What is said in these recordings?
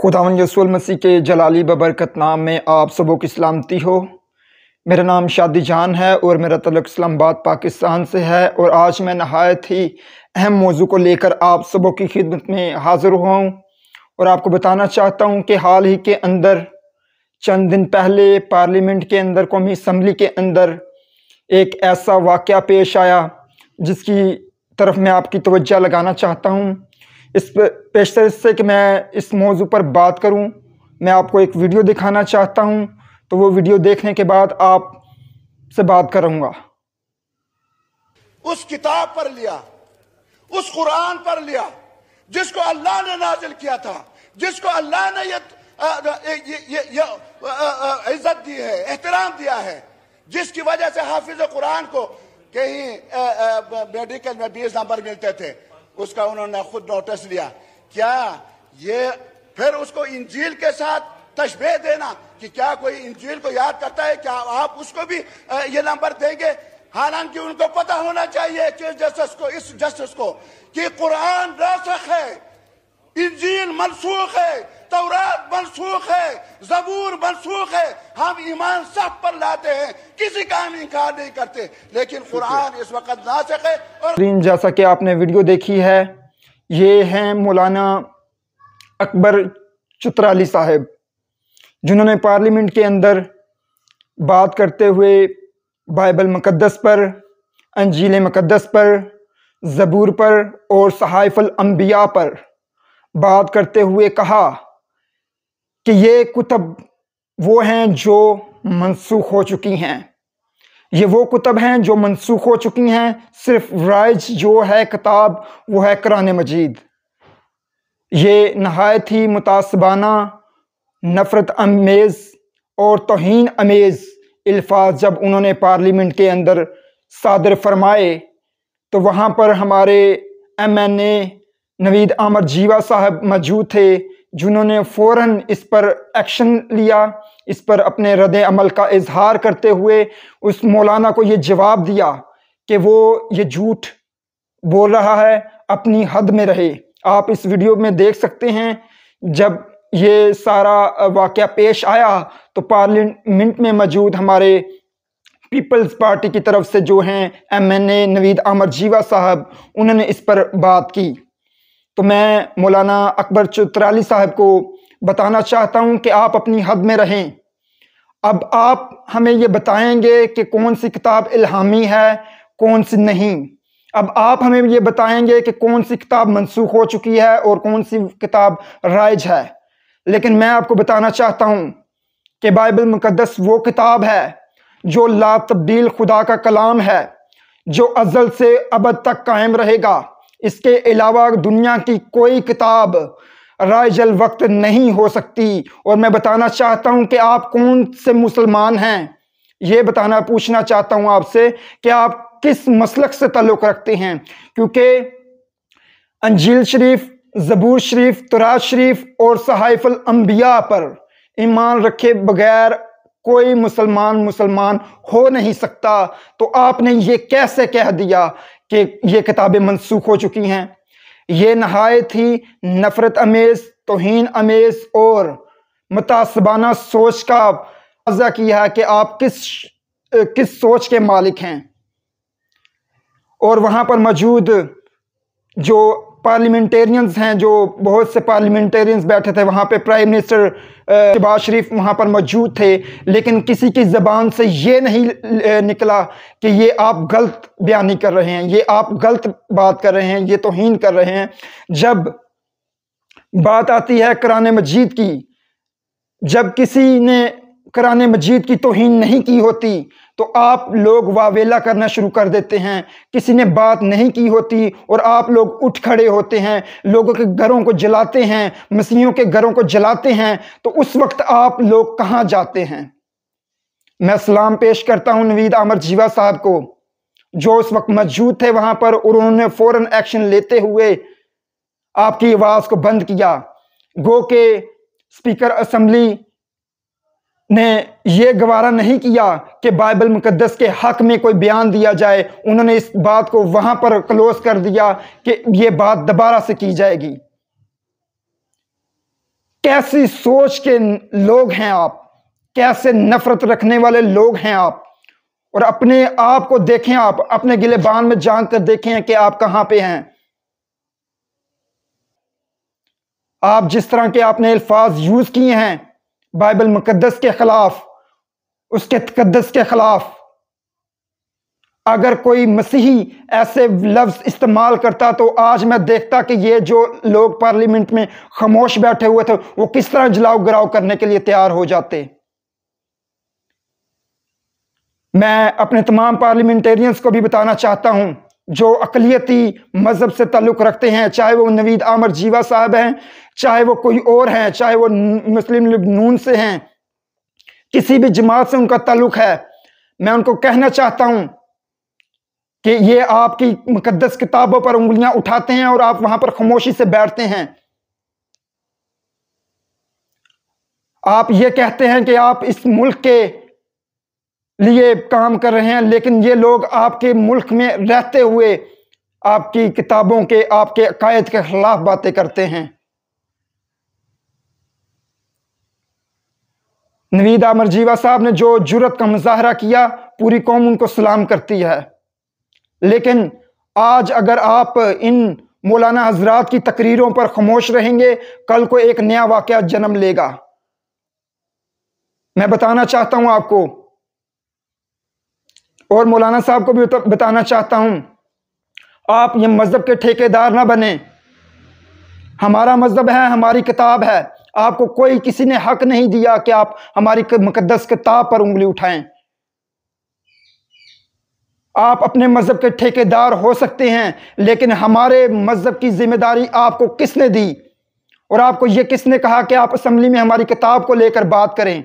खुदावन यसूल मसीह के जलाली बबरकत नाम में आप सबों की सलामती हो मेरा नाम शादी जान है और मेरा तलक इस्लामाबाद पाकिस्तान से है और आज मैं नहायत ही अहम मौजू को लेकर आप सबों की खिदमत में हाज़िर हुआ हूँ और आपको बताना चाहता हूँ कि हाल ही के अंदर चंद दिन पहले पार्लियामेंट के अंदर कौमी असम्बली के अंदर एक ऐसा वाक़ पेश आया जिसकी तरफ मैं आपकी तोज्जा लगाना चाहता हूँ इस पेशतर से कि मैं इस मौजू पर बात करूं मैं आपको एक वीडियो दिखाना चाहता हूं तो वो वीडियो देखने के बाद आप से बात करूंगा उस किताब पर लिया उस कुरान पर लिया जिसको अल्लाह ने नाजिल किया था जिसको अल्लाह ने ये इज्जत दी है एहतराम दिया है जिसकी वजह से हाफिज कुरान को कहीं मेडिकल में बीस नंबर मिलते थे उसका उन्होंने खुद नोटिस लिया क्या ये फिर उसको इंजील के साथ तशबे देना कि क्या कोई इंजील को याद करता है क्या आप उसको भी ये नंबर देंगे हालांकि उनको पता होना चाहिए चीफ जस्टिस को इस जस्टिस को कि कुरान रसख है इंजील मनसूख है तौरात मनसूख है जबूर मनसूख है हम ईमान सब पर लाते हैं किसी का हम इनकार नहीं करते लेकिन कुरान इस वक्त ना सके और जैसा कि आपने वीडियो देखी है ये है मौलाना अकबर चित्राली साहब जिन्होंने पार्लियामेंट के अंदर बात करते हुए बाइबल मुकद्दस पर अंजील मुकद्दस पर ज़बूर पर और सहाइफ़ल अम्बिया पर बात करते हुए कहा कि ये कुतब वो हैं जो मनसूख हो चुकी हैं ये वो कुतब हैं जो मनसूख हो चुकी हैं सिर्फ राइज जो है किताब वो है कुरान मजीद ये नहायत ही मुतासबाना नफ़रत अमेज़ और तोहन अमेज़ अल्फाज जब उन्होंने पार्लियामेंट के अंदर सादर फरमाए तो वहाँ पर हमारे एम एन ए नवीद आमर जीवा साहब मौजूद थे जिन्होंने फ़ौर इस पर एक्शन लिया इस पर अपने रद अमल का इजहार करते हुए उस मौलाना को ये जवाब दिया कि वो ये झूठ बोल रहा है अपनी हद में रहे आप इस वीडियो में देख सकते हैं जब ये सारा वाक़ पेश आया तो पार्लियामेंट में मौजूद हमारे पीपल्स पार्टी की तरफ से जो हैं एमएनए नवीद अमर जीवा साहब उन्होंने इस पर बात की तो मैं मौलाना अकबर चौतराली साहब को बताना चाहता हूं कि आप अपनी हद में रहें अब आप हमें ये बताएंगे कि कौन सी किताब इल्हामी है कौन सी नहीं अब आप हमें ये बताएंगे कि कौन सी किताब मनसूख हो चुकी है और कौन सी किताब राइज है लेकिन मैं आपको बताना चाहता हूँ कि बाइबल मुकदस वो किताब है जो ला तब्दील खुदा का कलाम है जो अजल से अब तक कायम रहेगा इसके अलावा दुनिया की कोई किताब रायजल वक्त नहीं हो सकती और मैं बताना चाहता हूं कि आप कौन से मुसलमान हैं ये बताना पूछना चाहता हूं आपसे कि आप किस मसलक से ताल्लुक़ रखते हैं क्योंकि अंजील शरीफ ज़बूर शरीफ तराज शरीफ और सहाइफल अम्बिया पर ईमान रखे बगैर कोई मुसलमान मुसलमान हो नहीं सकता तो आपने ये कैसे कह दिया कि ये किताबें मनसूख हो चुकी हैं ये नहायत ही नफ़रत अमेज तोहन अमेज और मुतासबाना सोच का अजा किया है कि आप किस किस सोच के मालिक हैं और वहाँ पर मौजूद जो पार्लियामेंटेरियंस हैं जो बहुत से पार्लियामेंटेरियंस बैठे थे वहाँ पे प्राइम मिनिस्टर शहबाज शरीफ वहाँ पर मौजूद थे लेकिन किसी की ज़बान से ये नहीं निकला कि ये आप गलत बयानी कर रहे हैं ये आप गलत बात कर रहे हैं ये तोहन कर रहे हैं जब बात आती है कुरान मजीद की जब किसी ने कुरान मजीद की तोहन नहीं की होती तो आप लोग वावेला करना शुरू कर देते हैं किसी ने बात नहीं की होती और आप लोग उठ खड़े होते हैं लोगों के घरों को जलाते हैं मसीहों के घरों को जलाते हैं तो उस वक्त आप लोग कहाँ जाते हैं मैं सलाम पेश करता हूँ नवीद अमर जीवा साहब को जो उस वक्त मौजूद थे वहाँ पर और उन्होंने फ़ौर एक्शन लेते हुए आपकी आवाज़ को बंद किया गो के स्पीकर असम्बली ने यह गवारा नहीं किया कि बाइबल मुकदस के हक में कोई बयान दिया जाए उन्होंने इस बात को वहां पर क्लोज कर दिया कि यह बात दोबारा से की जाएगी कैसी सोच के लोग हैं आप कैसे नफरत रखने वाले लोग हैं आप और अपने आप को देखें आप अपने गिलेबान में जान कर देखें कि आप कहां पे हैं आप जिस तरह के आपने अल्फाज यूज किए हैं बाइबल मुकदस के खिलाफ उसके तकदस के खिलाफ अगर कोई मसीही ऐसे लफ्ज इस्तेमाल करता तो आज मैं देखता कि ये जो लोग पार्लियामेंट में खामोश बैठे हुए थे वो किस तरह जलाव गिराव करने के लिए तैयार हो जाते मैं अपने तमाम पार्लियामेंटेरियंस को भी बताना चाहता हूं जो अकलीती मज़हब से ताल्लुक़ रखते हैं चाहे वो नवीद आमर जीवा साहब हैं चाहे वो कोई और हैं चाहे वो मुस्लिम नून से हैं किसी भी जमात से उनका ताल्लुक़ है मैं उनको कहना चाहता हूँ कि ये आपकी मुकदस किताबों पर उंगलियां उठाते हैं और आप वहां पर खामोशी से बैठते हैं आप ये कहते हैं कि आप इस मुल्क के लिए काम कर रहे हैं लेकिन ये लोग आपके मुल्क में रहते हुए आपकी किताबों के आपके अकायद के खिलाफ बातें करते हैं नवीद आमर जीवा साहब ने जो जुरत का मुजाहरा किया पूरी कौम उनको सलाम करती है लेकिन आज अगर आप इन मौलाना हजरात की तकरीरों पर खामोश रहेंगे कल को एक नया वाक़ जन्म लेगा मैं बताना चाहता हूं आपको और मौलाना साहब को भी बताना चाहता हूँ आप ये मज़हब के ठेकेदार ना बने हमारा मज़हब है हमारी किताब है आपको कोई किसी ने हक नहीं दिया कि आप हमारी मुकदस किताब पर उंगली उठाएं आप अपने मज़हब के ठेकेदार हो सकते हैं लेकिन हमारे मज़हब की जिम्मेदारी आपको किसने दी और आपको ये किसने कहा कि आप असम्बली में हमारी किताब को लेकर बात करें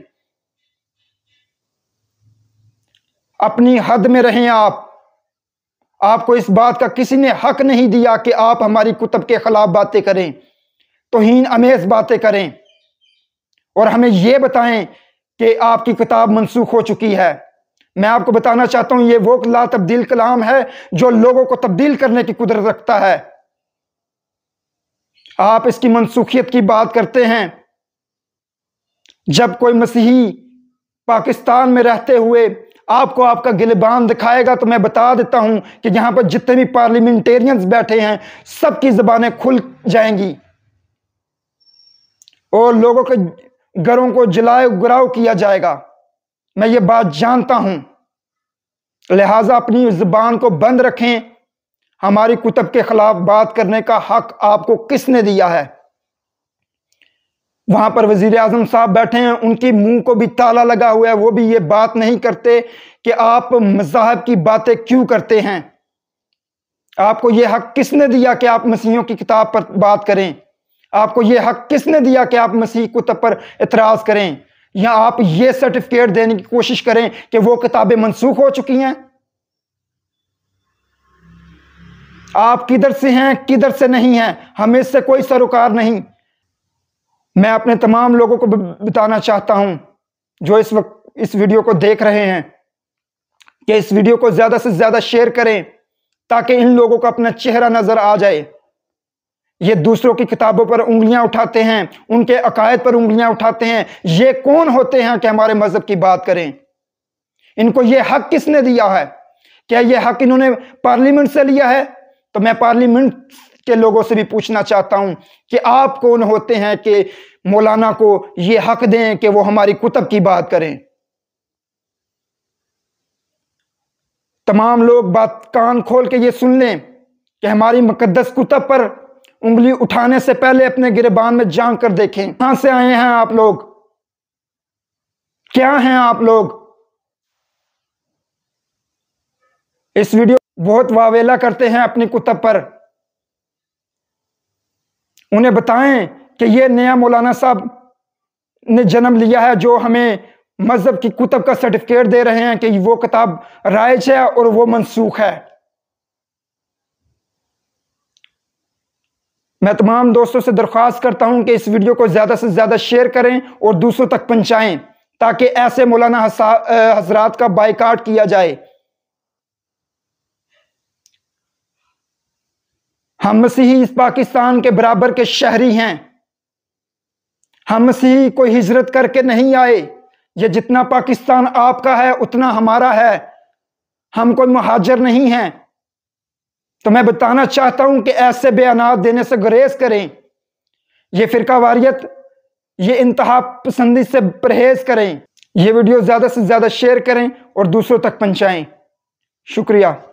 अपनी हद में रहें आप आपको इस बात का किसी ने हक नहीं दिया कि आप हमारी कुतब के खिलाफ बातें करें तोहन अमेज बातें करें और हमें यह बताएं कि आपकी किताब मनसूख हो चुकी है मैं आपको बताना चाहता हूं ये वो ला तब्दील कलाम है जो लोगों को तब्दील करने की कुदरत रखता है आप इसकी मनसूखियत की बात करते हैं जब कोई मसीही पाकिस्तान में रहते हुए आपको आपका गिलबान दिखाएगा तो मैं बता देता हूं कि यहां पर जितने भी पार्लियामेंटेरियंस बैठे हैं सबकी जबानें खुल जाएंगी और लोगों के घरों को जलाए गुराव किया जाएगा मैं ये बात जानता हूं लिहाजा अपनी जबान को बंद रखें हमारी कुतब के खिलाफ बात करने का हक आपको किसने दिया है वहां पर वजीर आजम साहब बैठे हैं उनकी मुंह को भी ताला लगा हुआ है वो भी ये बात नहीं करते कि आप मजाहब की बातें क्यों करते हैं आपको ये हक किसने दिया कि आप मसीहों की किताब पर बात करें आपको ये हक किसने दिया कि आप मसीह कुतब पर इतराज़ करें या आप ये सर्टिफिकेट देने की कोशिश करें कि वो किताबें मनसूख हो चुकी हैं आप किधर से हैं किधर से नहीं हैं हमें से कोई सरोकार नहीं मैं अपने तमाम लोगों को बताना चाहता हूं जो इस वक्त इस वीडियो को देख रहे हैं कि इस वीडियो को ज्यादा से ज्यादा शेयर करें ताकि इन लोगों का अपना चेहरा नजर आ जाए ये दूसरों की किताबों पर उंगलियां उठाते हैं उनके अकायद पर उंगलियां उठाते हैं ये कौन होते हैं कि हमारे मजहब की बात करें इनको ये हक किसने दिया है क्या ये हक इन्होंने पार्लियामेंट से लिया है तो मैं पार्लियामेंट के लोगों से भी पूछना चाहता हूं कि आप कौन होते हैं कि मौलाना को ये हक दें कि वो हमारी कुतब की बात करें तमाम लोग बात कान खोल के ये सुन लें कि हमारी मुकदस कुतब पर उंगली उठाने से पहले अपने गिरबान में जांग कर देखें कहां से आए हैं आप लोग क्या हैं आप लोग इस वीडियो बहुत वावेला करते हैं अपनी कुतब पर उन्हें बताएं कि ये नया मौलाना साहब ने जन्म लिया है जो हमें मज़हब की कुतब का सर्टिफिकेट दे रहे हैं कि वो किताब राइज है और वो मनसूख है मैं तमाम दोस्तों से दरख्वास्त करता हूं कि इस वीडियो को ज़्यादा से ज़्यादा शेयर करें और दूसरों तक पहुंचाएं ताकि ऐसे मौलाना हजरात का बाइकाट किया जाए हम मसीही इस पाकिस्तान के बराबर के शहरी हैं हम मसीही कोई हिजरत करके नहीं आए ये जितना पाकिस्तान आपका है उतना हमारा है हम कोई महाजर नहीं हैं तो मैं बताना चाहता हूं कि ऐसे बयानात देने से गुरेज करें ये फिरका वारियत ये इंतहा पसंदी से परहेज करें यह वीडियो ज़्यादा से ज़्यादा शेयर करें और दूसरों तक पहुँचाएँ शुक्रिया